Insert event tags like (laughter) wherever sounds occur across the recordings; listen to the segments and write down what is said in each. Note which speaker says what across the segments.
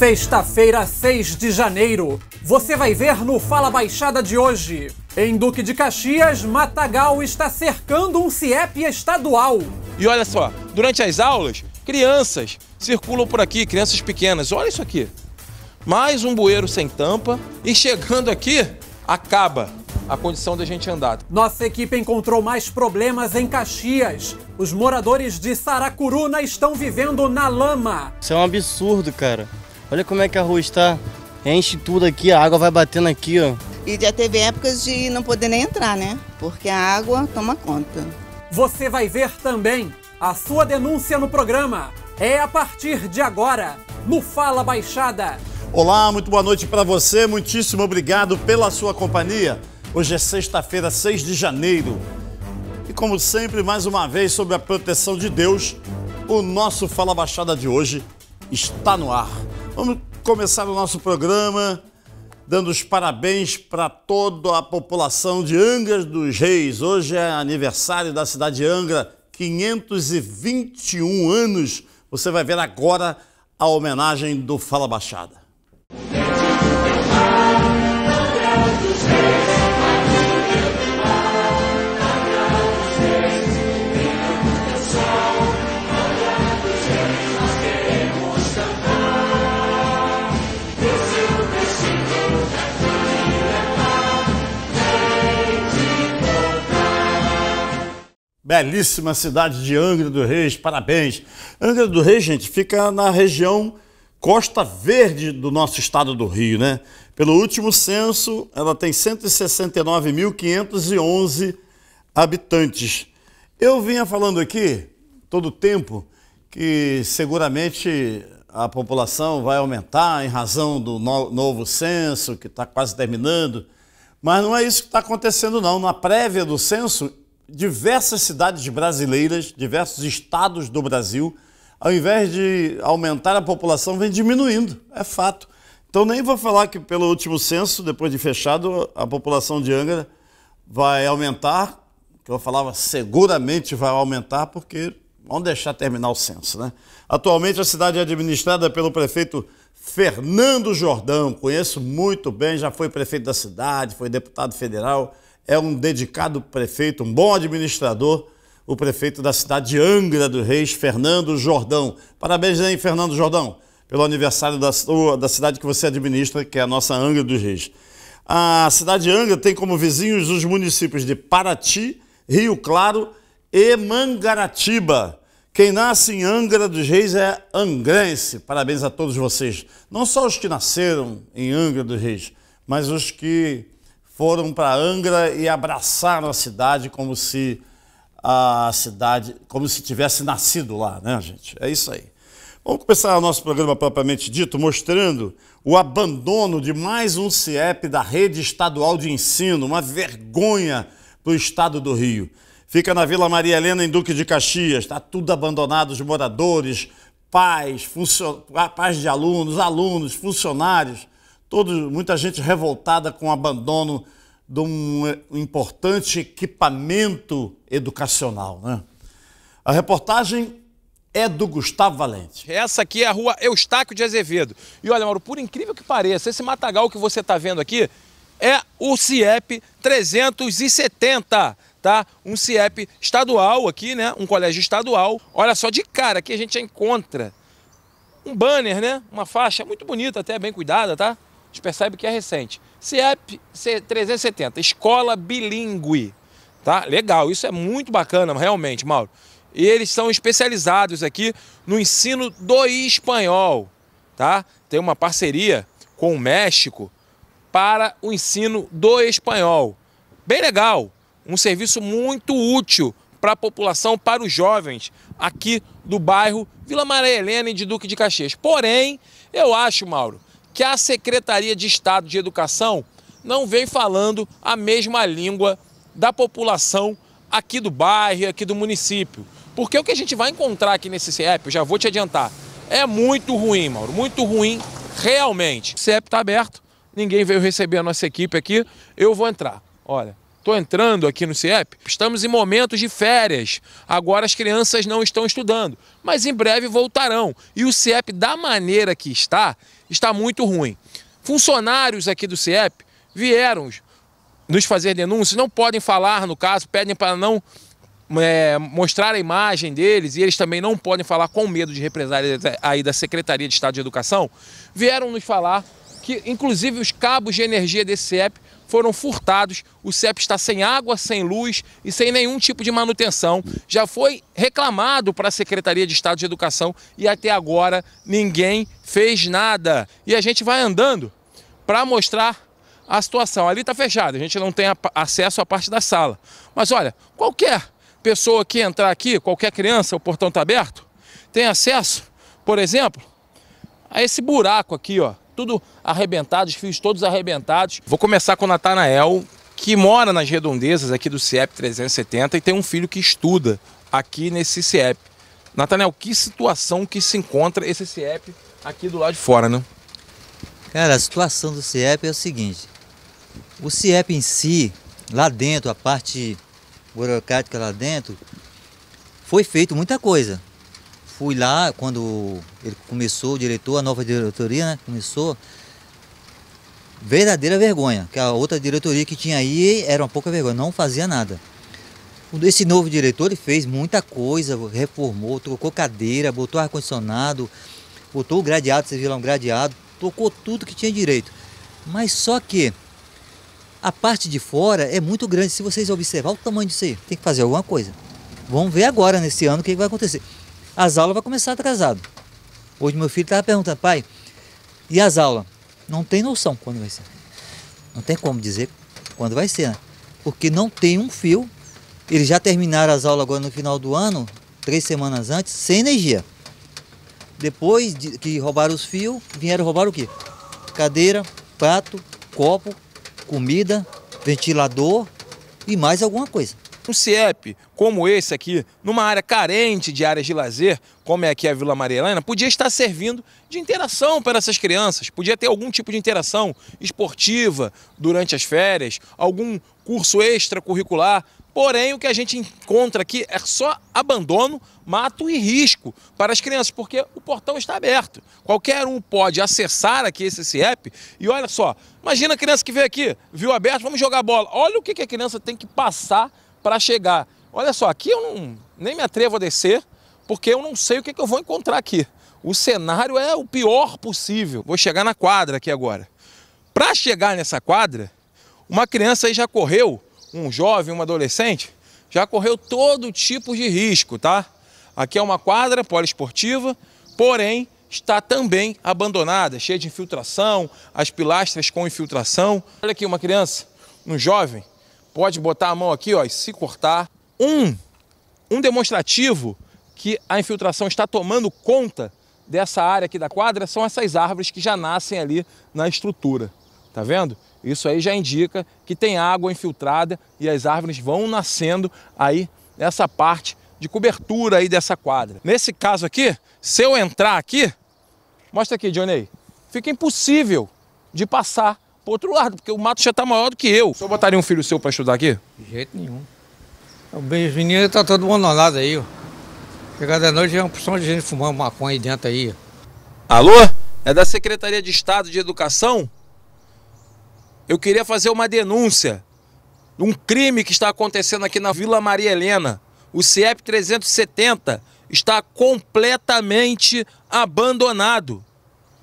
Speaker 1: Sexta-feira, 6 de janeiro. Você vai ver no Fala Baixada de hoje. Em Duque de Caxias, Matagal está cercando um CIEP estadual. E olha só, durante as aulas, crianças circulam por aqui, crianças pequenas. Olha isso aqui. Mais um bueiro sem tampa e chegando aqui, acaba a condição da gente andar. Nossa equipe encontrou mais problemas em Caxias. Os moradores de Saracuruna estão vivendo
Speaker 2: na lama. Isso é um absurdo, cara. Olha como é que a rua está. Enche tudo aqui, a água vai batendo aqui, ó. E já teve épocas de não poder nem entrar, né? Porque a água toma conta. Você vai ver também a sua denúncia no programa.
Speaker 3: É a partir de agora, no Fala Baixada. Olá, muito boa noite para você. Muitíssimo obrigado pela sua companhia. Hoje é sexta-feira, 6 de janeiro. E como sempre, mais uma vez, sobre a proteção de Deus, o nosso Fala Baixada de hoje está no ar. Vamos começar o nosso programa dando os parabéns para toda a população de Angra dos Reis. Hoje é aniversário da cidade de Angra, 521 anos. Você vai ver agora a homenagem do Fala Baixada. Belíssima cidade de Angra do Reis, parabéns. Angra do Reis, gente, fica na região Costa Verde do nosso estado do Rio, né? Pelo último censo, ela tem 169.511 habitantes. Eu vinha falando aqui todo o tempo que seguramente a população vai aumentar em razão do no novo censo que está quase terminando, mas não é isso que está acontecendo não. Na prévia do censo, diversas cidades brasileiras, diversos estados do Brasil, ao invés de aumentar a população, vem diminuindo. É fato. Então nem vou falar que pelo último censo, depois de fechado, a população de Angra vai aumentar, que eu falava seguramente vai aumentar, porque vamos deixar terminar o censo, né? Atualmente a cidade é administrada pelo prefeito Fernando Jordão, conheço muito bem, já foi prefeito da cidade, foi deputado federal, é um dedicado prefeito, um bom administrador, o prefeito da cidade de Angra dos Reis, Fernando Jordão. Parabéns aí, Fernando Jordão, pelo aniversário da, da cidade que você administra, que é a nossa Angra dos Reis. A cidade de Angra tem como vizinhos os municípios de Paraty, Rio Claro e Mangaratiba. Quem nasce em Angra dos Reis é angrense. Parabéns a todos vocês. Não só os que nasceram em Angra dos Reis, mas os que foram para Angra e abraçaram a cidade como se a cidade, como se tivesse nascido lá, né, gente? É isso aí. Vamos começar o nosso programa propriamente dito mostrando o abandono de mais um CIEP da rede estadual de ensino, uma vergonha para o estado do Rio. Fica na Vila Maria Helena, em Duque de Caxias. Está tudo abandonado, os moradores, pais, funcion pais de alunos, alunos, funcionários. Todo, muita gente revoltada com o abandono de um importante equipamento educacional. Né? A reportagem é do Gustavo Valente.
Speaker 1: Essa aqui é a rua Eustáquio de Azevedo. E olha, Mauro, por incrível que pareça, esse matagal que você está vendo aqui é o CIEP 370 tá? Um CIEP estadual aqui, né? Um colégio estadual. Olha só, de cara aqui a gente encontra um banner, né? Uma faixa muito bonita até, bem cuidada, tá? A gente percebe que é recente. CIEP 370, escola bilíngue. Tá? Legal, isso é muito bacana, realmente, Mauro. E eles são especializados aqui no ensino do espanhol. Tá? Tem uma parceria com o México para o ensino do espanhol. Bem legal, um serviço muito útil para a população, para os jovens aqui do bairro Vila Maria Helena e de Duque de Caxias. Porém, eu acho, Mauro, que a Secretaria de Estado de Educação não vem falando a mesma língua da população aqui do bairro, aqui do município. Porque o que a gente vai encontrar aqui nesse CIEP, eu já vou te adiantar, é muito ruim, Mauro, muito ruim realmente. O CIEP está aberto, ninguém veio receber a nossa equipe aqui, eu vou entrar. Olha, estou entrando aqui no CIEP, estamos em momentos de férias, agora as crianças não estão estudando, mas em breve voltarão. E o CIEP, da maneira que está, está muito ruim. Funcionários aqui do CIEP vieram nos fazer denúncias, não podem falar no caso, pedem para não é, mostrar a imagem deles e eles também não podem falar com medo de represália aí da Secretaria de Estado de Educação, vieram nos falar que, inclusive, os cabos de energia desse CEP foram furtados. O CEP está sem água, sem luz e sem nenhum tipo de manutenção. Já foi reclamado para a Secretaria de Estado de Educação e até agora ninguém fez nada. E a gente vai andando para mostrar a situação. Ali está fechado, a gente não tem acesso à parte da sala. Mas olha, qualquer pessoa que entrar aqui, qualquer criança, o portão está aberto, tem acesso, por exemplo, a esse buraco aqui, ó, tudo arrebentado, os fios todos arrebentados. Vou começar com o Natanael, que mora nas redondezas aqui do CIEP 370 e tem um filho que estuda aqui nesse CIEP. Natanael, que situação que se encontra esse CIEP aqui do lado
Speaker 2: de fora, né? Cara, a situação do CIEP é o seguinte. O CIEP em si, lá dentro, a parte burocrática lá dentro, foi feito muita coisa fui lá quando ele começou, o diretor, a nova diretoria, né? Começou. Verdadeira vergonha, que a outra diretoria que tinha aí era uma pouca vergonha, não fazia nada. Esse novo diretor ele fez muita coisa, reformou, trocou cadeira, botou ar-condicionado, botou o gradeado, viu lá um gradeado, tocou tudo que tinha direito. Mas só que a parte de fora é muito grande, se vocês observar o tamanho disso aí, tem que fazer alguma coisa. Vamos ver agora, nesse ano, o que vai acontecer as aulas vão começar atrasado. Hoje meu filho estava perguntando, pai, e as aulas? Não tem noção quando vai ser. Não tem como dizer quando vai ser, né? Porque não tem um fio. Eles já terminaram as aulas agora no final do ano, três semanas antes, sem energia. Depois de, que roubaram os fios, vieram roubar o quê? Cadeira, prato, copo, comida, ventilador e mais alguma coisa um
Speaker 1: CIEP como esse aqui, numa área carente de áreas de lazer, como é aqui a Vila Maria Helena, podia estar servindo de interação para essas crianças, podia ter algum tipo de interação esportiva durante as férias, algum curso extracurricular. Porém, o que a gente encontra aqui é só abandono, mato e risco para as crianças, porque o portão está aberto. Qualquer um pode acessar aqui esse CIEP e olha só, imagina a criança que veio aqui, viu aberto, vamos jogar bola. Olha o que a criança tem que passar para chegar. Olha só, aqui eu não, nem me atrevo a descer, porque eu não sei o que, que eu vou encontrar aqui. O cenário é o pior possível. Vou chegar na quadra aqui agora. Para chegar nessa quadra, uma criança aí já correu, um jovem, um adolescente, já correu todo tipo de risco, tá? Aqui é uma quadra poliesportiva, porém está também abandonada, cheia de infiltração, as pilastras com infiltração. Olha aqui uma criança, um jovem, pode botar a mão aqui ó, e se cortar. Um, um demonstrativo que a infiltração está tomando conta dessa área aqui da quadra são essas árvores que já nascem ali na estrutura. Tá vendo? Isso aí já indica que tem água infiltrada e as árvores vão nascendo aí nessa parte de cobertura aí dessa quadra. Nesse caso aqui, se eu entrar aqui, mostra aqui, Johnny, fica impossível de passar pro outro lado, porque o mato já tá maior do que eu. O senhor botaria um filho seu para estudar aqui?
Speaker 2: De jeito nenhum.
Speaker 1: O Benjamin tá todo abandonado aí, ó. Chegada à noite é uma porção de gente fumando maconha aí dentro aí. Alô? É da Secretaria de Estado de Educação? Eu queria fazer uma denúncia. de Um crime que está acontecendo aqui na Vila Maria Helena. O CIEP 370 está completamente abandonado.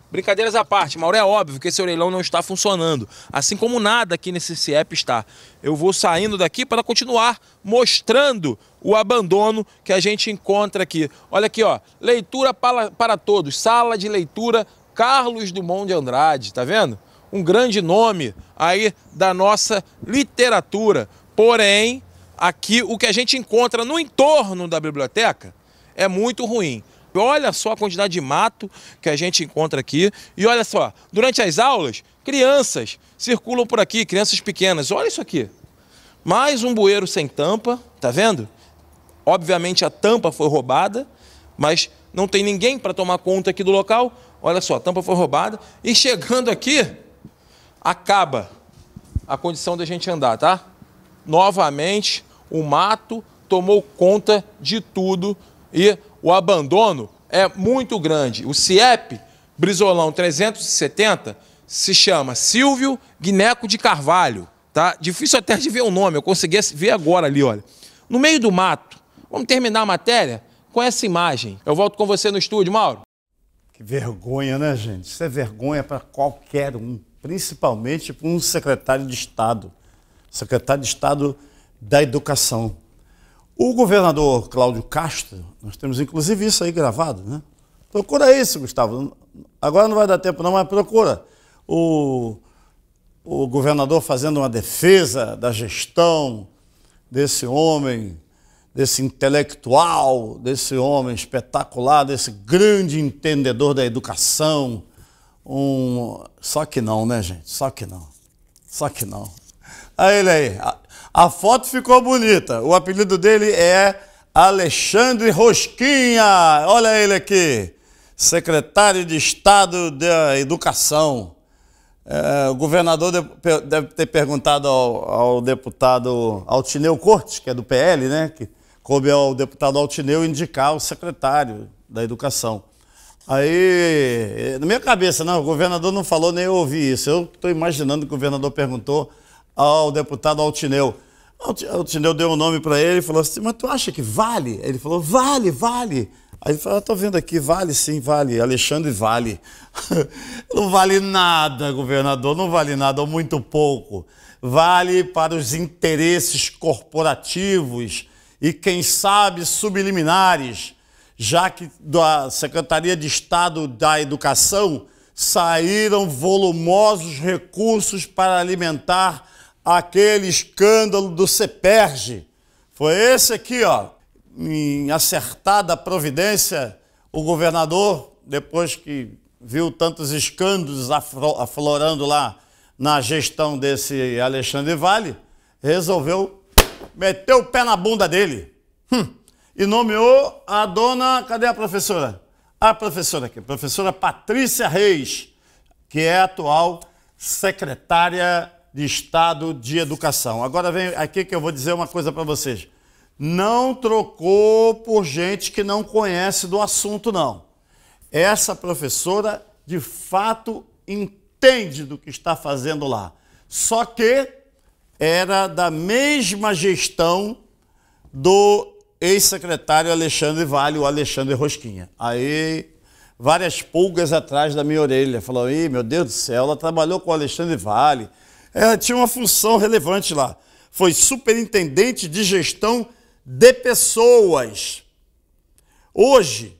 Speaker 1: Brincadeiras à parte, Mauro, é óbvio que esse orelhão não está funcionando, assim como nada aqui nesse CIEP está. Eu vou saindo daqui para continuar mostrando o abandono que a gente encontra aqui. Olha aqui, ó, leitura para, para todos, sala de leitura Carlos Dumont de Andrade, tá vendo? Um grande nome aí da nossa literatura. Porém, aqui o que a gente encontra no entorno da biblioteca é muito ruim. Olha só a quantidade de mato que a gente encontra aqui. E olha só, durante as aulas, crianças circulam por aqui, crianças pequenas. Olha isso aqui. Mais um bueiro sem tampa, tá vendo? Obviamente a tampa foi roubada, mas não tem ninguém para tomar conta aqui do local. Olha só, a tampa foi roubada. E chegando aqui, acaba a condição da gente andar, tá? Novamente, o mato tomou conta de tudo e o abandono é muito grande. O CIEP Brizolão 370 se chama Silvio Guineco de Carvalho. Tá? Difícil até de ver o nome, eu consegui ver agora ali, olha. No meio do mato, vamos terminar a matéria com essa imagem. Eu volto com você no estúdio, Mauro.
Speaker 3: Que vergonha, né, gente? Isso é vergonha para qualquer um, principalmente para um secretário de Estado, secretário de Estado da Educação. O governador Cláudio Castro, nós temos inclusive isso aí gravado, né? Procura isso, Gustavo. Agora não vai dar tempo não, mas procura. O, o governador fazendo uma defesa da gestão desse homem, desse intelectual, desse homem espetacular, desse grande entendedor da educação. Um... Só que não, né, gente? Só que não. Só que não. Aí ele aí. A foto ficou bonita. O apelido dele é Alexandre Rosquinha. Olha ele aqui. Secretário de Estado da Educação. É, o governador deve, ter perguntado ao, ao, deputado Altineu Cortes, que é do PL, né? Que coube ao deputado Altineu indicar o secretário da Educação. Aí, na minha cabeça, não, o governador não falou nem ouvi isso. Eu estou imaginando que o governador perguntou ao deputado Altineu. O Tineu deu um nome para ele e falou assim: Mas tu acha que vale? Ele falou: Vale, vale. Aí ele falou: Estou vendo aqui, vale sim, vale. Alexandre vale. (laughs) não vale nada, governador, não vale nada, ou muito pouco. Vale para os interesses corporativos e, quem sabe, subliminares, já que da Secretaria de Estado da Educação saíram volumosos recursos para alimentar aquele escândalo do Seperge. Foi esse aqui, ó, em acertada providência, o governador, depois que viu tantos escândalos aflorando lá na gestão desse Alexandre Vale, resolveu meter o pé na bunda dele hum, e nomeou a dona, cadê a professora? A professora aqui, professora Patrícia Reis, que é atual secretária de Estado de Educação. Agora vem aqui que eu vou dizer uma coisa para vocês. Não trocou por gente que não conhece do assunto, não. Essa professora, de fato, entende do que está fazendo lá. Só que era da mesma gestão do ex-secretário Alexandre Vale, o Alexandre Rosquinha. Aí, várias pulgas atrás da minha orelha. Falou, Ih, meu Deus do céu, ela trabalhou com o Alexandre Vale ela tinha uma função relevante lá. Foi superintendente de gestão de pessoas. Hoje,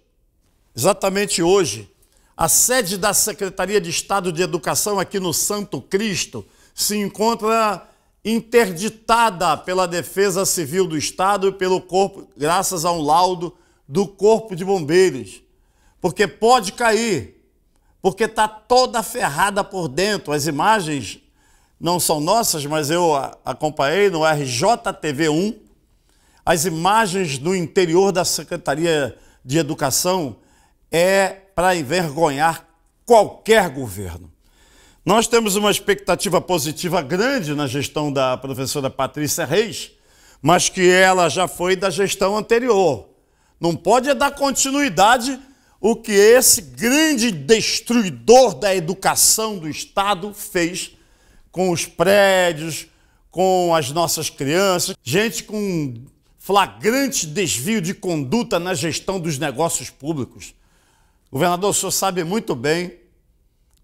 Speaker 3: exatamente hoje, a sede da Secretaria de Estado de Educação aqui no Santo Cristo se encontra interditada pela Defesa Civil do Estado e pelo corpo, graças a um laudo do Corpo de Bombeiros. Porque pode cair, porque está toda ferrada por dentro. As imagens não são nossas, mas eu acompanhei no RJTV1 as imagens do interior da Secretaria de Educação é para envergonhar qualquer governo. Nós temos uma expectativa positiva grande na gestão da professora Patrícia Reis, mas que ela já foi da gestão anterior. Não pode dar continuidade o que esse grande destruidor da educação do Estado fez com os prédios, com as nossas crianças, gente com flagrante desvio de conduta na gestão dos negócios públicos. Governador, o senhor sabe muito bem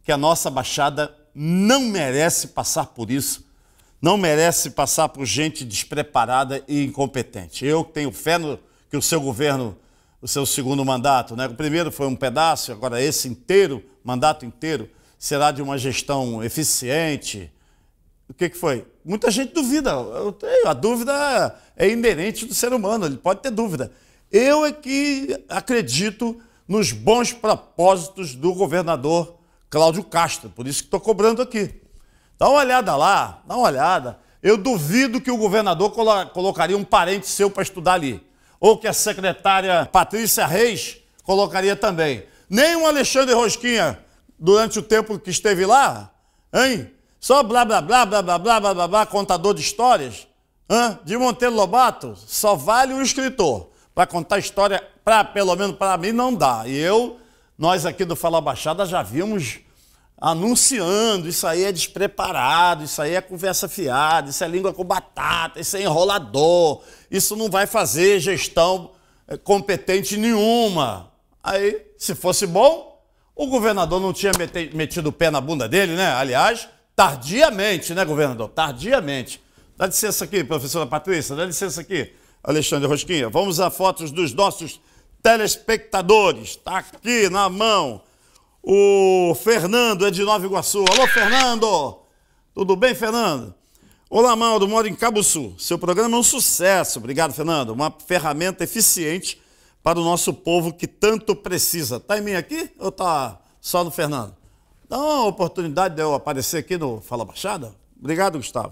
Speaker 3: que a nossa Baixada não merece passar por isso, não merece passar por gente despreparada e incompetente. Eu tenho fé no, que o seu governo, o seu segundo mandato, né? o primeiro foi um pedaço, agora esse inteiro, mandato inteiro, será de uma gestão eficiente? O que, que foi? Muita gente duvida. Eu tenho. A dúvida é inerente do ser humano, ele pode ter dúvida. Eu é que acredito nos bons propósitos do governador Cláudio Castro, por isso que estou cobrando aqui. Dá uma olhada lá, dá uma olhada. Eu duvido que o governador colo colocaria um parente seu para estudar ali. Ou que a secretária Patrícia Reis colocaria também. Nem o Alexandre Rosquinha durante o tempo que esteve lá? Hein? Só blá blá blá blá blá blá blá blá, blá contador de histórias? Hã? De Monteiro Lobato? Só vale o escritor. Para contar história, pra, pelo menos para mim, não dá. E eu, nós aqui do Fala Baixada já vimos anunciando, isso aí é despreparado, isso aí é conversa fiada, isso é língua com batata, isso é enrolador, isso não vai fazer gestão eh, competente nenhuma. Aí, se fosse bom, o governador não tinha metido o pé na bunda dele, né? Aliás, tardiamente, né, governador? Tardiamente. Dá licença aqui, professora Patrícia, dá licença aqui, Alexandre Rosquinha. Vamos a fotos dos nossos telespectadores. Está aqui na mão o Fernando, é de Nova Iguaçu. Alô, Fernando! Tudo bem, Fernando? Olá, Mauro, moro em Cabo Sul. Seu programa é um sucesso. Obrigado, Fernando. Uma ferramenta eficiente para o nosso povo que tanto precisa. Está em mim aqui ou está só no Fernando? Dá uma oportunidade de eu aparecer aqui no Fala Baixada? Obrigado, Gustavo.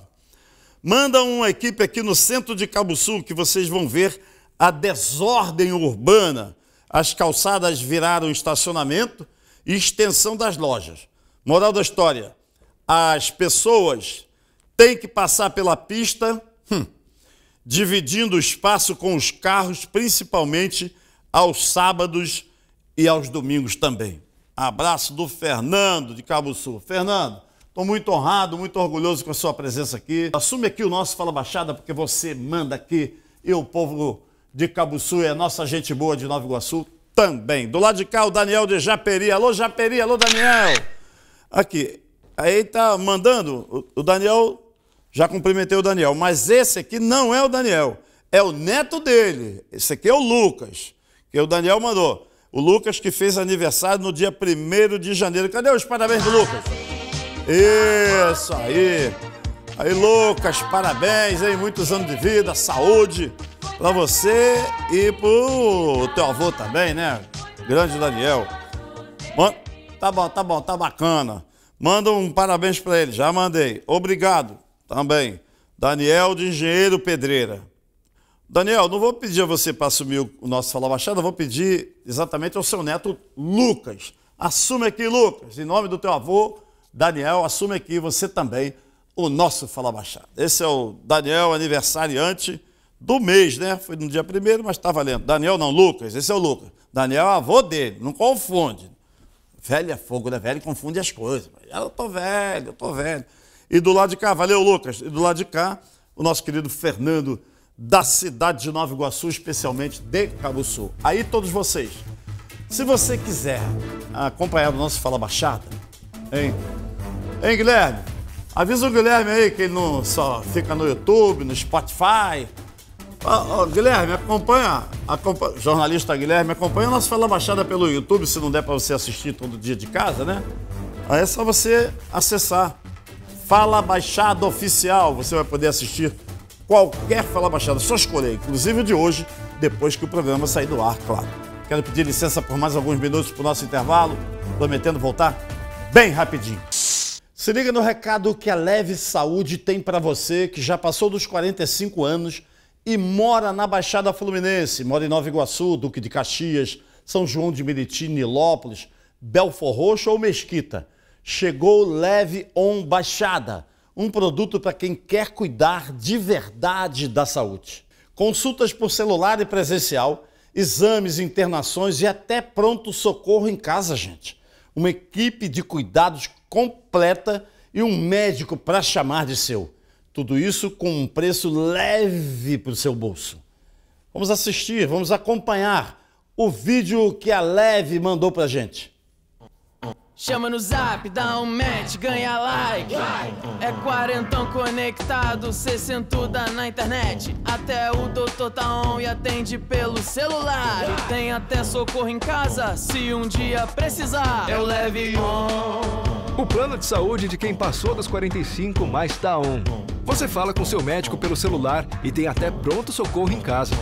Speaker 3: Manda uma equipe aqui no centro de Cabo Sul que vocês vão ver a desordem urbana. As calçadas viraram estacionamento e extensão das lojas. Moral da história: as pessoas têm que passar pela pista, hum, dividindo o espaço com os carros, principalmente aos sábados e aos domingos também. Abraço do Fernando de Cabo Sul. Fernando, estou muito honrado, muito orgulhoso com a sua presença aqui. Assume aqui o nosso Fala Baixada, porque você manda aqui e o povo de Cabo Sul é nossa gente boa de Nova Iguaçu também. Do lado de cá, o Daniel de Japeri. Alô, Japeri, alô, Daniel. Aqui, aí tá mandando, o Daniel, já cumprimentei o Daniel, mas esse aqui não é o Daniel, é o neto dele. Esse aqui é o Lucas que o Daniel mandou. O Lucas que fez aniversário no dia 1 de janeiro. Cadê os parabéns do Lucas? Isso aí. Aí, Lucas, parabéns, hein? Muitos anos de vida, saúde para você e pro teu avô também, né? Grande Daniel. Man... Tá bom, tá bom, tá bacana. Manda um parabéns para ele, já mandei. Obrigado também. Daniel de Engenheiro Pedreira. Daniel, não vou pedir a você para assumir o nosso Fala Baixada, vou pedir exatamente ao seu neto Lucas. Assume aqui, Lucas, em nome do teu avô, Daniel, assume aqui você também o nosso Fala Baixada. Esse é o Daniel aniversariante do mês, né? Foi no dia primeiro, mas está valendo. Daniel não, Lucas, esse é o Lucas. Daniel é avô dele, não confunde. Velho é fogo, né? Velho confunde as coisas. Eu tô velho, eu tô velho. E do lado de cá, valeu, Lucas. E do lado de cá, o nosso querido Fernando da cidade de Nova Iguaçu, especialmente de Cabo Sul. Aí todos vocês, se você quiser acompanhar o nosso Fala Baixada, hein? Hein, Guilherme? Avisa o Guilherme aí que ele não só fica no YouTube, no Spotify. Ó, Guilherme, acompanha, acompanha, jornalista Guilherme, acompanha o nosso Fala Baixada pelo YouTube, se não der para você assistir todo dia de casa, né? Aí é só você acessar Fala Baixada Oficial, você vai poder assistir qualquer Fala Baixada, só escolher, inclusive de hoje, depois que o programa sair do ar, claro. Quero pedir licença por mais alguns minutos para o nosso intervalo, prometendo voltar bem rapidinho. Se liga no recado que a Leve Saúde tem para você que já passou dos 45 anos e mora na Baixada Fluminense, mora em Nova Iguaçu, Duque de Caxias, São João de Meriti, Nilópolis, Belfor Roxo ou Mesquita. Chegou Leve On Baixada um produto para quem quer cuidar de verdade da saúde. Consultas por celular e presencial, exames, internações e até pronto-socorro em casa, gente. Uma equipe de cuidados completa e um médico para chamar de seu. Tudo isso com um preço leve para o seu bolso. Vamos assistir, vamos acompanhar o vídeo que a Leve mandou para gente.
Speaker 4: Chama no zap, dá um match, ganha like. É quarentão conectado, sessentuda na internet. Até o doutor tá on e atende pelo celular. E tem até socorro em casa, se um dia precisar. Eu é
Speaker 1: leve on. O plano de saúde de quem passou das 45 mais tá on. Você fala com seu médico pelo celular e tem até pronto socorro em casa.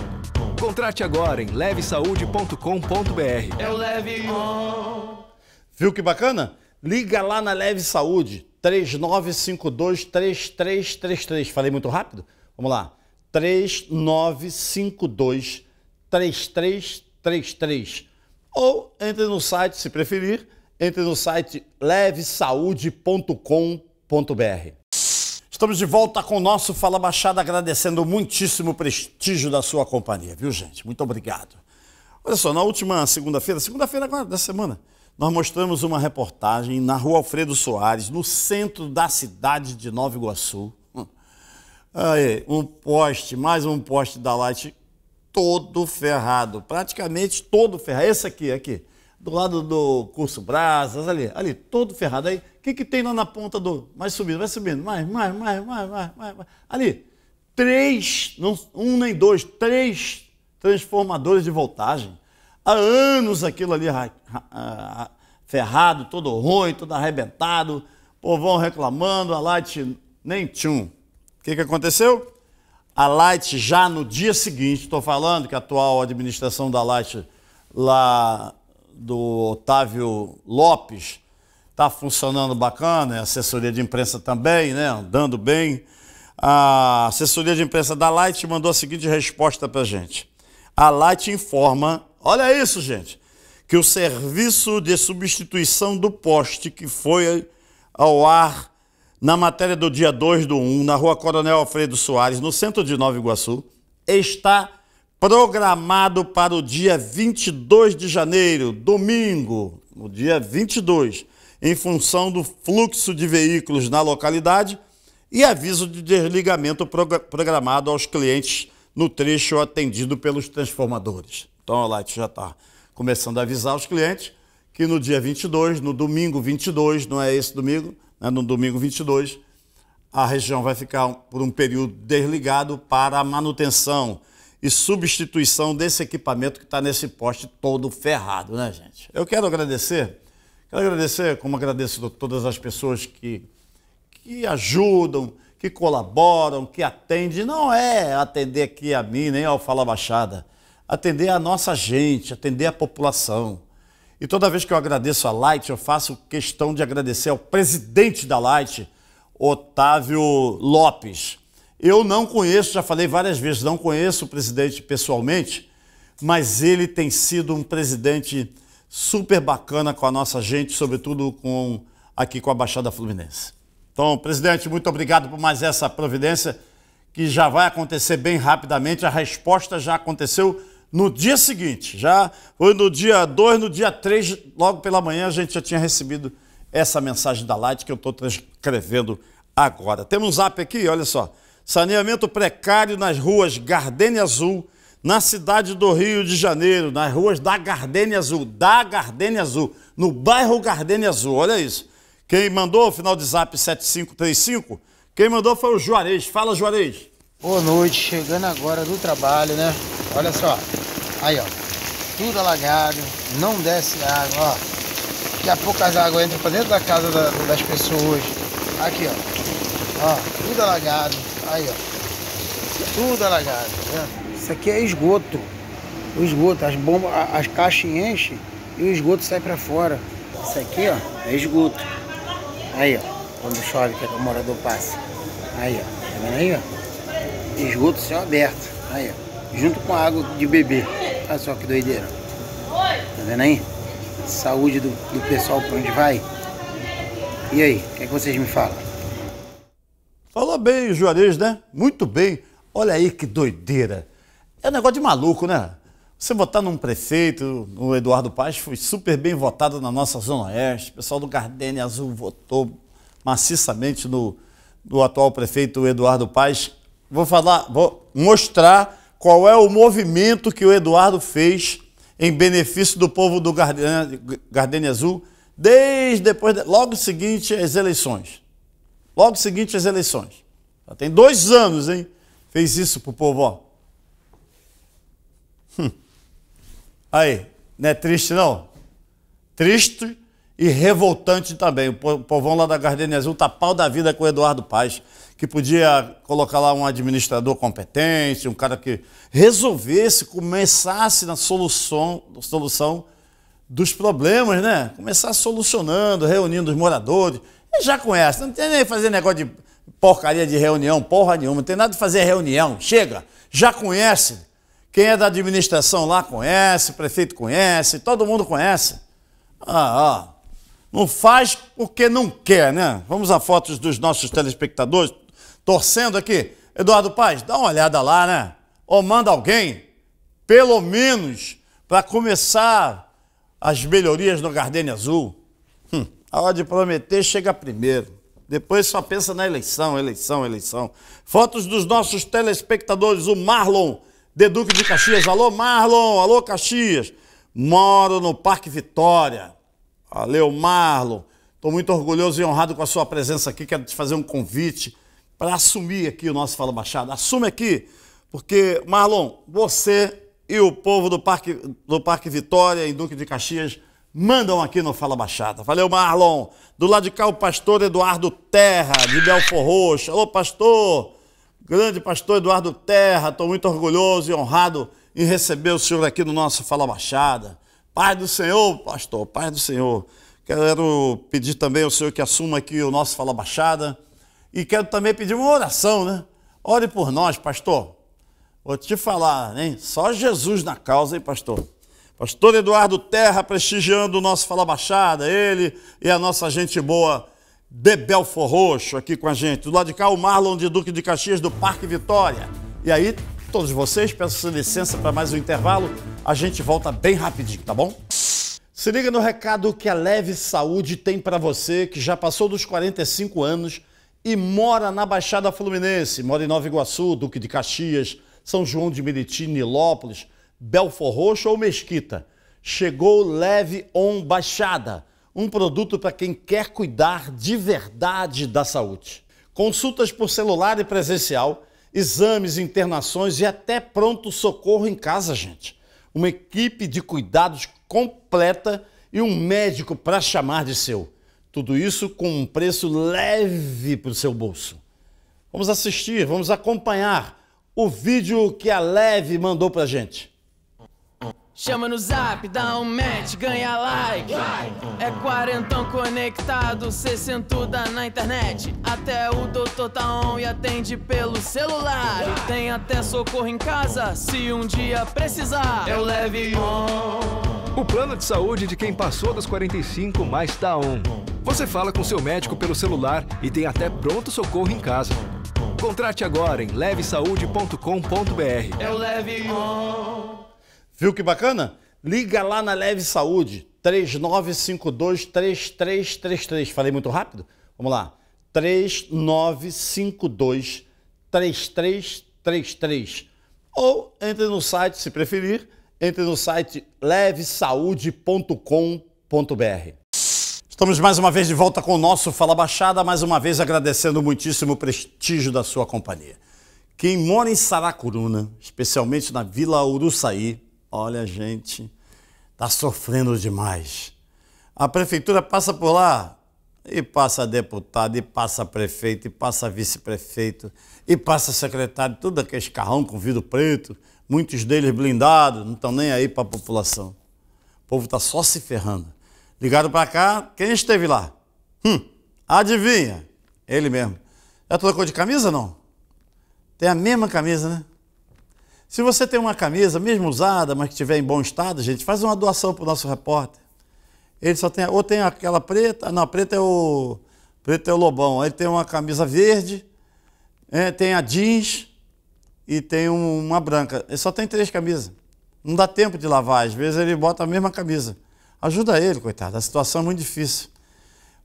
Speaker 3: Contrate agora em levesaude.com.br. Eu é leve on. Viu que bacana? Liga lá na Leve Saúde, 3952-3333. Falei muito rápido? Vamos lá. 3952-3333. Ou entre no site, se preferir, entre no site levesaude.com.br. Estamos de volta com o nosso Fala Baixada, agradecendo muitíssimo o prestígio da sua companhia, viu, gente? Muito obrigado. Olha só, na última segunda-feira, segunda-feira agora da semana, nós mostramos uma reportagem na rua Alfredo Soares, no centro da cidade de Nova Iguaçu. Hum. Aí, um poste, mais um poste da Light, todo ferrado, praticamente todo ferrado. Esse aqui, aqui, do lado do curso Brasas, ali, ali, todo ferrado. Aí, o que, que tem lá na ponta do. Mais subindo, vai subindo, mais, mais, mais, mais, mais, mais. mais. Ali, três, não, um nem dois, três transformadores de voltagem há anos aquilo ali ah, ah, ferrado, todo ruim, todo arrebentado, povão reclamando, a Light nem tchum. O que, que aconteceu? A Light já no dia seguinte, estou falando que a atual administração da Light lá do Otávio Lopes está funcionando bacana, a assessoria de imprensa também, né? Andando bem. A assessoria de imprensa da Light mandou a seguinte resposta para gente. A Light informa Olha isso, gente. Que o serviço de substituição do poste que foi ao ar na matéria do dia 2 do 1, na rua Coronel Alfredo Soares, no centro de Nova Iguaçu, está programado para o dia 22 de janeiro, domingo, no dia 22, em função do fluxo de veículos na localidade e aviso de desligamento programado aos clientes no trecho atendido pelos transformadores. Então a Light já está começando a avisar os clientes que no dia 22, no domingo 22, não é esse domingo, né? no domingo 22, a região vai ficar por um período desligado para a manutenção e substituição desse equipamento que está nesse poste todo ferrado, né, gente? Eu quero agradecer, quero agradecer, como agradeço a todas as pessoas que, que ajudam, que colaboram, que atendem. Não é atender aqui a mim, nem ao Fala Baixada atender a nossa gente, atender a população. E toda vez que eu agradeço a Light, eu faço questão de agradecer ao presidente da Light, Otávio Lopes. Eu não conheço, já falei várias vezes, não conheço o presidente pessoalmente, mas ele tem sido um presidente super bacana com a nossa gente, sobretudo com aqui com a Baixada Fluminense. Então, presidente, muito obrigado por mais essa providência que já vai acontecer bem rapidamente. A resposta já aconteceu no dia seguinte, já foi no dia 2, no dia 3, logo pela manhã, a gente já tinha recebido essa mensagem da Light que eu estou transcrevendo agora. Temos um zap aqui, olha só. Saneamento precário nas ruas Gardenia Azul, na cidade do Rio de Janeiro, nas ruas da Gardenia Azul, da Gardenia Azul, no bairro Gardenia Azul, olha isso. Quem mandou, final de zap 7535, quem mandou foi o Juarez. Fala, Juarez. Boa noite, chegando agora do trabalho, né? Olha só, aí ó, tudo alagado, não desce água, ó.
Speaker 1: Daqui a pouco as águas entram pra dentro da casa da, das pessoas.
Speaker 4: Aqui ó, ó, tudo alagado, aí ó, tudo alagado, tá né?
Speaker 1: vendo? Isso aqui é esgoto, o esgoto, as bombas, as caixas enchem e o esgoto sai pra fora.
Speaker 3: Isso aqui ó, é esgoto. Aí ó, quando chove que é o morador passa. Aí ó, tá vendo aí ó? esgoto céu aberto. Aí, ó. Junto com a
Speaker 2: água de bebê. Olha só que doideira. Tá vendo aí? Saúde do, do pessoal para onde vai. E aí, o que, é que vocês me falam?
Speaker 3: Falou bem, Juarez, né? Muito bem. Olha aí que doideira. É um negócio de maluco, né? Você votar num prefeito, o Eduardo Paz foi super bem votado na nossa Zona Oeste. O pessoal do Gardene Azul votou maciçamente no, no atual prefeito Eduardo Paz vou falar, vou mostrar qual é o movimento que o Eduardo fez em benefício do povo do Gardenia, Azul desde depois, logo seguinte às eleições. Logo seguinte às eleições. Já tem dois anos, hein? Fez isso pro povo, ó. Hum. Aí, não é triste não? Triste e revoltante também. O povão lá da Gardenia Azul tá pau da vida com o Eduardo Paz que podia colocar lá um administrador competente, um cara que resolvesse, começasse na solução, solução dos problemas, né? Começar solucionando, reunindo os moradores. E já conhece, não tem nem fazer negócio de porcaria de reunião, porra nenhuma, não tem nada de fazer reunião, chega, já conhece. Quem é da administração lá conhece, o prefeito conhece, todo mundo conhece. Ah, ah. Não faz porque não quer, né? Vamos a fotos dos nossos telespectadores torcendo aqui. Eduardo Paz, dá uma olhada lá, né? Ou manda alguém, pelo menos, para começar as melhorias no Gardenia Azul. Hum, a hora de prometer chega primeiro. Depois só pensa na eleição, eleição, eleição. Fotos dos nossos telespectadores, o Marlon, de Duque de Caxias. Alô, Marlon, alô, Caxias. Moro no Parque Vitória. Valeu, Marlon. Estou muito orgulhoso e honrado com a sua presença aqui. Quero te fazer um convite para assumir aqui o nosso Fala Baixada. Assume aqui, porque, Marlon, você e o povo do Parque, do Parque Vitória, em Duque de Caxias, mandam aqui no Fala Baixada. Valeu, Marlon. Do lado de cá, o pastor Eduardo Terra, de Belfor Roxo. Alô, pastor! Grande pastor Eduardo Terra, estou muito orgulhoso e honrado em receber o senhor aqui no nosso Fala Baixada. pai do Senhor, pastor, pai do Senhor. Quero pedir também ao senhor que assuma aqui o nosso Fala Baixada e quero também pedir uma oração, né? Ore por nós, pastor. Vou te falar, hein? Só Jesus na causa, hein, pastor? Pastor Eduardo Terra prestigiando o nosso Fala Baixada, ele e a nossa gente boa de Belfor Roxo aqui com a gente. Do lado de cá, o Marlon de Duque de Caxias do Parque Vitória. E aí, todos vocês, peço licença para mais um intervalo. A gente volta bem rapidinho, tá bom? Se liga no recado que a Leve Saúde tem para você que já passou dos 45 anos e mora na Baixada Fluminense, mora em Nova Iguaçu, Duque de Caxias, São João de Meriti, Nilópolis, Belfor Roxo ou Mesquita. Chegou Leve On Baixada, um produto para quem quer cuidar de verdade da saúde. Consultas por celular e presencial, exames, internações e até pronto-socorro em casa, gente. Uma equipe de cuidados completa e um médico para chamar de seu. Tudo isso com um preço leve para o seu bolso. Vamos assistir, vamos acompanhar o vídeo que a Leve mandou pra gente.
Speaker 4: Chama no zap, dá um match, ganha like. É quarentão conectado, sessentuda na internet. Até o doutor tá on e atende pelo celular. tem até socorro em casa, se um dia precisar. Eu é leve on.
Speaker 1: O plano de saúde de quem passou dos 45 mais tá on. Você fala com seu médico pelo celular e tem até pronto socorro em casa.
Speaker 3: Contrate agora em levesaude.com.br. É o Leve On. Viu que bacana? Liga lá na Leve Saúde, 3952-3333. Falei muito rápido? Vamos lá. 3952-3333. Ou entre no site, se preferir, entre no site levesaude.com.br. Estamos mais uma vez de volta com o nosso Fala Baixada, mais uma vez agradecendo muitíssimo o prestígio da sua companhia. Quem mora em Saracuruna, especialmente na Vila Uruçaí, olha gente, está sofrendo demais. A prefeitura passa por lá e passa deputado, e passa prefeito, e passa vice-prefeito, e passa secretário, tudo aquele escarrão com vidro preto, muitos deles blindados, não estão nem aí para a população. O povo está só se ferrando. Ligaram para cá, quem esteve lá? Hum, adivinha? Ele mesmo. Já trocou de camisa não? Tem a mesma camisa, né? Se você tem uma camisa, mesmo usada, mas que estiver em bom estado, gente, faz uma doação para o nosso repórter. Ele só tem, ou tem aquela preta, não, a preta é o, preta é o lobão, aí tem uma camisa verde, é, tem a jeans, e tem um, uma branca. Ele só tem três camisas. Não dá tempo de lavar, às vezes ele bota a mesma camisa. Ajuda ele, coitado, a situação é muito difícil.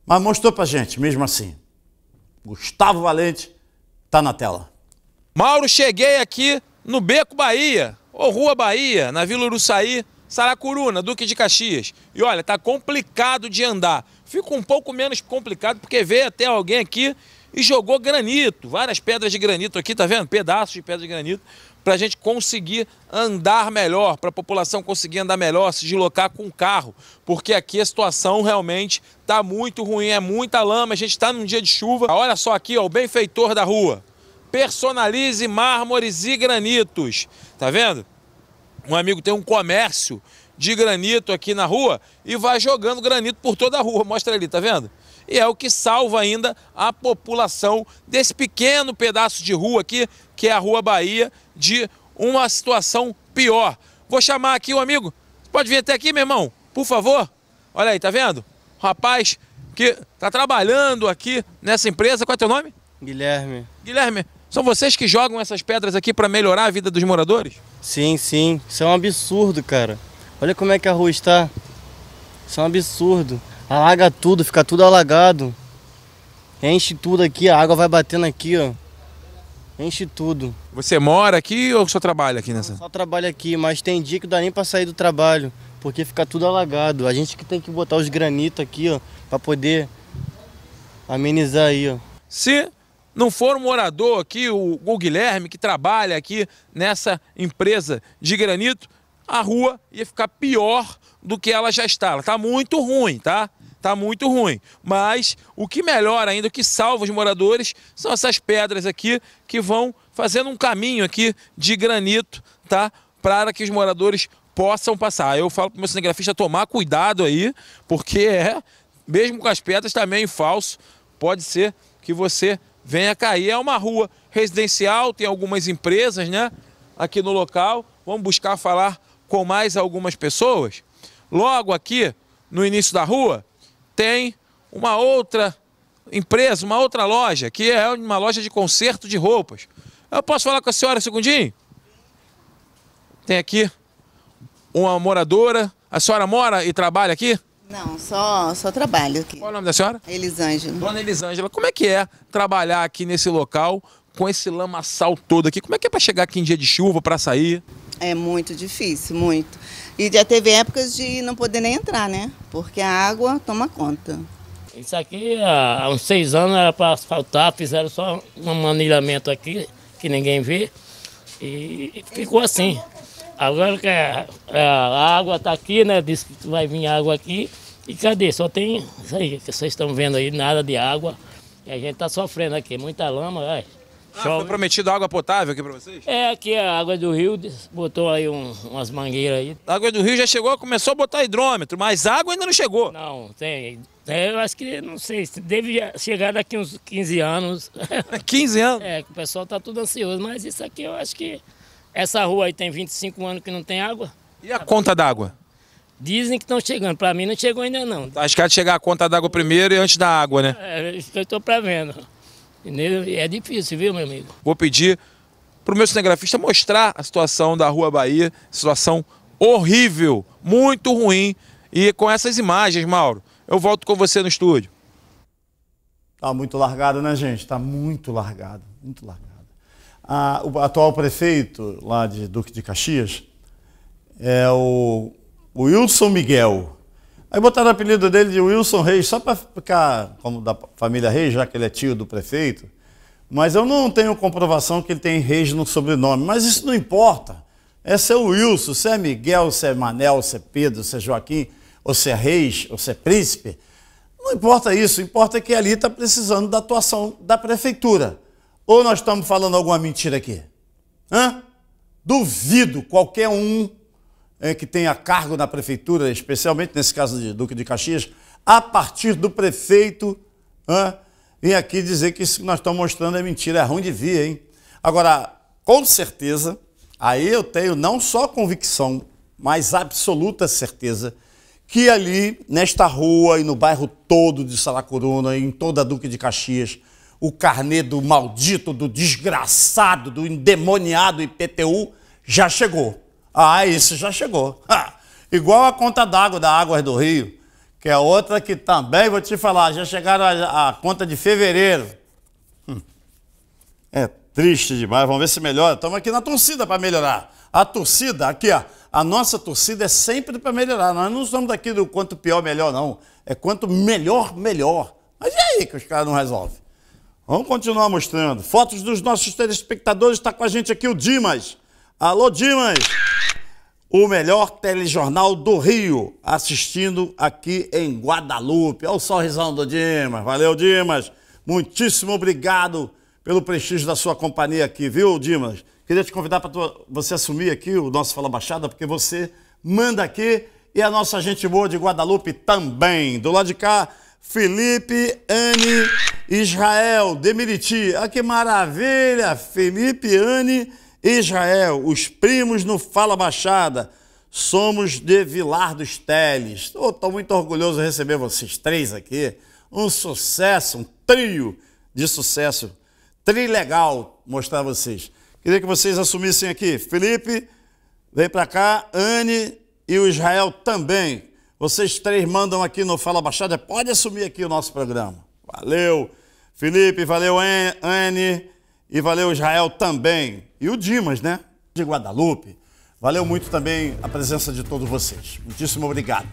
Speaker 3: Mas mostrou pra gente, mesmo assim. Gustavo Valente tá na tela.
Speaker 1: Mauro, cheguei aqui no Beco
Speaker 3: Bahia, ou Rua
Speaker 1: Bahia, na Vila Uruçaí, Saracuruna, Duque de Caxias. E olha, tá complicado de andar. Fica um pouco menos complicado porque veio até alguém aqui e jogou granito, várias pedras de granito aqui, tá vendo? Pedaços de pedra de granito, para a gente conseguir andar melhor, para a população conseguir andar melhor, se deslocar com o carro, porque aqui a situação realmente tá muito ruim, é muita lama, a gente está num dia de chuva. Olha só aqui, ó, o benfeitor da rua. Personalize mármores e granitos. Tá vendo? Um amigo tem um comércio de granito aqui na rua e vai jogando granito por toda a rua. Mostra ali, tá vendo? e é o que salva ainda a população desse pequeno pedaço de rua aqui, que é a Rua Bahia, de uma situação pior. Vou chamar aqui o um amigo. Pode vir até aqui, meu irmão, por favor. Olha aí, tá vendo? O rapaz que tá trabalhando aqui nessa empresa. Qual é teu nome? Guilherme. Guilherme, são vocês que jogam essas pedras aqui para melhorar a vida dos moradores?
Speaker 2: Sim, sim. Isso é um absurdo, cara. Olha como é que a rua está. Isso é um absurdo alaga tudo, fica tudo alagado. Enche tudo aqui, a água vai batendo aqui, ó. Enche tudo.
Speaker 1: Você mora aqui ou só trabalha aqui nessa? Eu só
Speaker 2: trabalho aqui, mas tem dia que dá nem para sair do trabalho, porque fica tudo alagado. A gente que tem que botar os granitos aqui, ó, para poder amenizar aí, ó. Se não for
Speaker 1: um morador aqui, o Guilherme, que trabalha aqui nessa empresa de granito, a rua ia ficar pior do que ela já está. Ela está muito ruim, tá? Está muito ruim. Mas o que melhora ainda, o que salva os moradores, são essas pedras aqui que vão fazendo um caminho aqui de granito, tá? Para que os moradores possam passar. Eu falo para o meu cinegrafista tomar cuidado aí, porque é, mesmo com as pedras, também tá falso, pode ser que você venha cair. É uma rua residencial, tem algumas empresas, né? Aqui no local. Vamos buscar falar com mais algumas pessoas. Logo aqui, no início da rua, tem uma outra empresa, uma outra loja, que é uma loja de conserto de roupas. Eu posso falar com a senhora um segundinho? Tem aqui uma moradora. A senhora mora e trabalha aqui?
Speaker 2: Não, só, só trabalho aqui. Qual é o nome da senhora?
Speaker 1: Elisângela. Dona Elisângela, como é que é trabalhar aqui nesse local com esse lamaçal todo aqui? Como é que é para chegar aqui em dia de chuva, para sair?
Speaker 2: É muito difícil, muito. E já teve épocas de não poder nem entrar, né? Porque a água toma conta.
Speaker 4: Isso aqui há uns seis anos era para asfaltar, fizeram só um manilhamento aqui, que ninguém vê, e ficou assim. Agora que a água está aqui, né? Diz que vai vir água aqui. E cadê? Só tem isso aí que vocês estão vendo aí, nada de água. E a gente está sofrendo aqui, muita lama, olha. Ah, foi prometido água potável aqui para vocês? É, aqui a água do rio botou aí um, umas mangueiras aí. A água do rio já chegou, começou a botar hidrômetro, mas água ainda não chegou. Não, tem. eu acho que, não sei, deve chegar daqui uns 15 anos. 15 (laughs) anos? É, o pessoal tá tudo ansioso, mas isso aqui eu acho que... Essa rua aí tem 25 anos que não tem água. E a
Speaker 1: conta d'água?
Speaker 4: Dizem que estão chegando, para mim não chegou ainda não.
Speaker 1: Acho que há de chegar a conta d'água primeiro e antes da água, né?
Speaker 4: É, eu estou prevendo. É difícil, viu, meu amigo?
Speaker 1: Vou pedir para o meu cinegrafista mostrar a situação da Rua Bahia, situação horrível, muito ruim. E com essas imagens, Mauro, eu
Speaker 3: volto com você no estúdio. Tá muito largado, né, gente? Tá muito largado, muito largado. Ah, o atual prefeito lá de Duque de Caxias é o Wilson Miguel. Aí botaram o apelido dele de Wilson Reis, só para ficar como da família Reis, já que ele é tio do prefeito. Mas eu não tenho comprovação que ele tem Reis no sobrenome. Mas isso não importa. É seu Wilson, se é Miguel, se é Manel, se é Pedro, se é Joaquim, ou se é Reis, ou se é Príncipe. Não importa isso, importa é que ali está precisando da atuação da prefeitura. Ou nós estamos falando alguma mentira aqui? Hã? Duvido qualquer um é, que tenha cargo na prefeitura, especialmente nesse caso de Duque de Caxias, a partir do prefeito vem aqui dizer que isso que nós estamos mostrando é mentira, é ruim de ver, hein? Agora, com certeza, aí eu tenho não só convicção, mas absoluta certeza que ali, nesta rua e no bairro todo de Salacuruna, em toda a Duque de Caxias, o carnê do maldito, do desgraçado, do endemoniado IPTU já chegou. Ah, isso já chegou. Ha! Igual a conta d'água da Águas do Rio, que é outra que também, vou te falar, já chegaram a, a conta de fevereiro. Hum. É triste demais, vamos ver se melhora. Estamos aqui na torcida para melhorar. A torcida, aqui, ó, a nossa torcida é sempre para melhorar. Nós não somos daqui do quanto pior, melhor, não. É quanto melhor, melhor. Mas e aí que os caras não resolvem? Vamos continuar mostrando. Fotos dos nossos telespectadores. Está com a gente aqui o Dimas. Alô, Dimas! O melhor telejornal do Rio, assistindo aqui em Guadalupe. Olha o sorrisão do Dimas. Valeu, Dimas. Muitíssimo obrigado pelo prestígio da sua companhia aqui, viu, Dimas? Queria te convidar para você assumir aqui o nosso Fala Baixada, porque você manda aqui e a nossa gente boa de Guadalupe também. Do lado de cá, Felipe, Anne, Israel, Demiriti. Olha ah, que maravilha! Felipe, Anne Israel, os primos no Fala Baixada, somos de Vilar dos Teles. Estou muito orgulhoso de receber vocês três aqui. Um sucesso, um trio de sucesso. trilegal legal mostrar a vocês. Queria que vocês assumissem aqui. Felipe, vem para cá. Anne e o Israel também. Vocês três mandam aqui no Fala Baixada. Pode assumir aqui o nosso programa. Valeu, Felipe. Valeu, Anne. E valeu Israel também. E o Dimas, né? De Guadalupe. Valeu muito também a presença de todos vocês. Muitíssimo obrigado.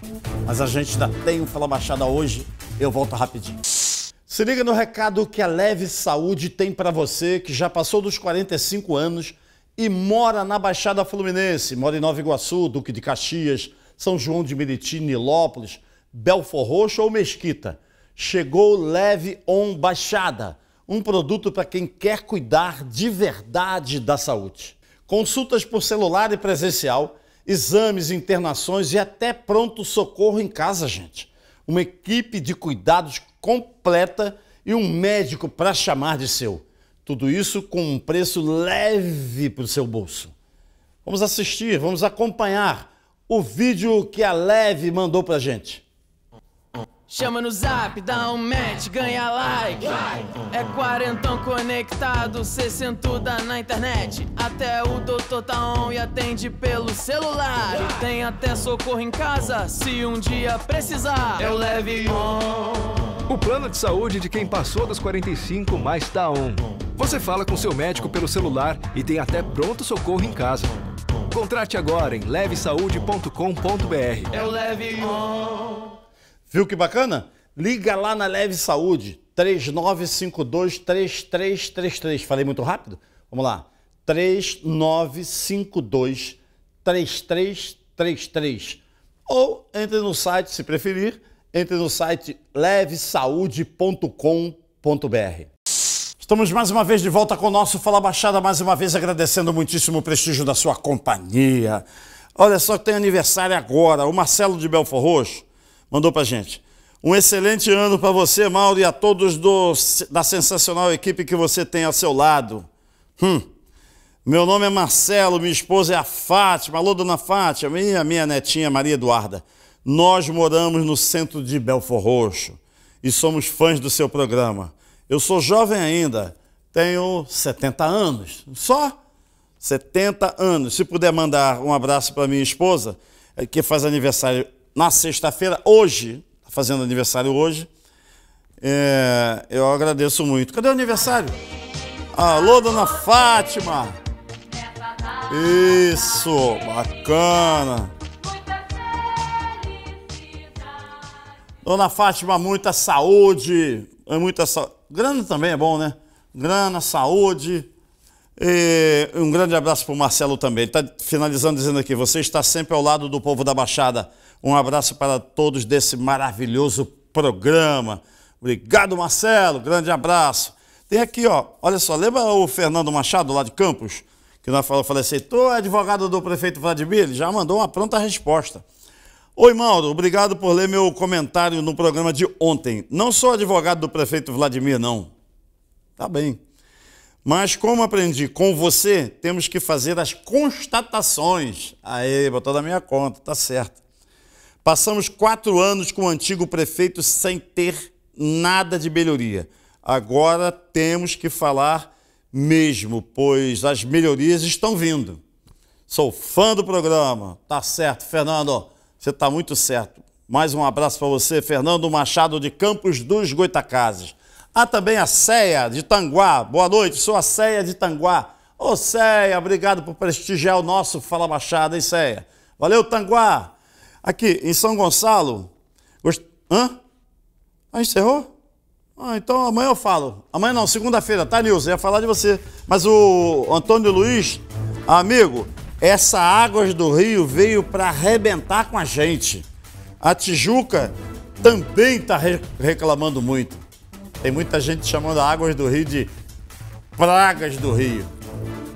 Speaker 3: Mas a gente ainda tem o Fala Baixada hoje. Eu volto rapidinho. Se liga no recado que a Leve Saúde tem para você que já passou dos 45 anos e mora na Baixada Fluminense, mora em Nova Iguaçu, Duque de Caxias, São João de Meriti, Nilópolis, Belfor Roxo ou Mesquita. Chegou Leve On Baixada um produto para quem quer cuidar de verdade da saúde. Consultas por celular e presencial, exames, internações e até pronto-socorro em casa, gente. Uma equipe de cuidados completa e um médico para chamar de seu. Tudo isso com um preço leve para o seu bolso. Vamos assistir, vamos acompanhar o vídeo que a Leve mandou para gente.
Speaker 4: Chama no zap, dá um match, ganha like. É quarentão conectado, sessentuda na internet. Até o doutor tá on e atende pelo celular. E tem até socorro em casa, se um dia precisar. Eu é leve
Speaker 1: on. O plano de saúde de quem passou dos 45 mais tá on. Você fala com seu médico pelo celular e tem até pronto socorro em casa. Contrate agora em
Speaker 3: levesaude.com.br. Eu é Leve On. Viu que bacana? Liga lá na Leve Saúde, 3952-3333. Falei muito rápido? Vamos lá. 3952-3333. Ou entre no site, se preferir, entre no site levesaude.com.br. Estamos mais uma vez de volta com o nosso Fala Baixada, mais uma vez agradecendo muitíssimo o prestígio da sua companhia. Olha só que tem aniversário agora, o Marcelo de Belfor Roxo mandou para gente. Um excelente ano para você, Mauro, e a todos do, da sensacional equipe que você tem ao seu lado. Hum. Meu nome é Marcelo, minha esposa é a Fátima. Alô, dona Fátima, e a minha netinha Maria Eduarda. Nós moramos no centro de Belfor Roxo e somos fãs do seu programa. Eu sou jovem ainda, tenho 70 anos. Só 70 anos. Se puder mandar um abraço para minha esposa, eh, que faz aniversário na sexta-feira, hoje, tá fazendo aniversário hoje. É, eu agradeço muito. Cadê o aniversário? Alô, dona Fátima! Isso, bacana! Dona Fátima, muita saúde! É muita sa... Grana também é bom, né? Grana, saúde. E um grande abraço para o Marcelo também. Ele está finalizando dizendo aqui: você está sempre ao lado do povo da Baixada um abraço para todos desse maravilhoso programa. Obrigado, Marcelo. Grande abraço. Tem aqui, ó. Olha só, lembra o Fernando Machado lá de Campos? Que nós falamos, falei assim, tô advogado do prefeito Vladimir, ele já mandou uma pronta resposta. Oi, Mauro, obrigado por ler meu comentário no programa de ontem. Não sou advogado do prefeito Vladimir, não. Tá bem. Mas como aprendi com você, temos que fazer as constatações. Aí, botou da minha conta, tá certo. Passamos quatro anos com o antigo prefeito sem ter nada de melhoria. Agora temos que falar mesmo, pois as melhorias estão vindo. Sou fã do programa. Tá certo, Fernando. Você tá muito certo. Mais um abraço para você, Fernando Machado de Campos dos Goitacazes. Há também a Ceia de Tanguá. Boa noite, sou a Ceia de Tanguá. Ô, Ceia, obrigado por prestigiar o nosso Fala Machado, hein, Ceia? Valeu, Tanguá. Aqui, em São Gonçalo. Gost... Hã? Ah, encerrou? Ah, então amanhã eu falo. Amanhã não, segunda-feira, tá, Nilson? Eu ia falar de você. Mas o Antônio Luiz, amigo, essa Águas do Rio veio para arrebentar com a gente. A Tijuca também está reclamando muito. Tem muita gente chamando a Águas do Rio de pragas do Rio.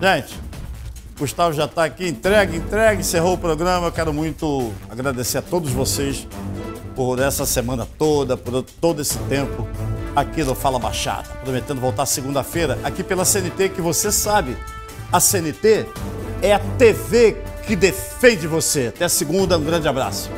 Speaker 3: Gente, Gustavo já está aqui, entregue, entregue, encerrou o programa. Eu quero muito agradecer a todos vocês por essa semana toda, por todo esse tempo aqui no Fala Baixada. Prometendo voltar segunda-feira aqui pela CNT, que você sabe, a CNT é a TV que defende você. Até segunda, um grande abraço.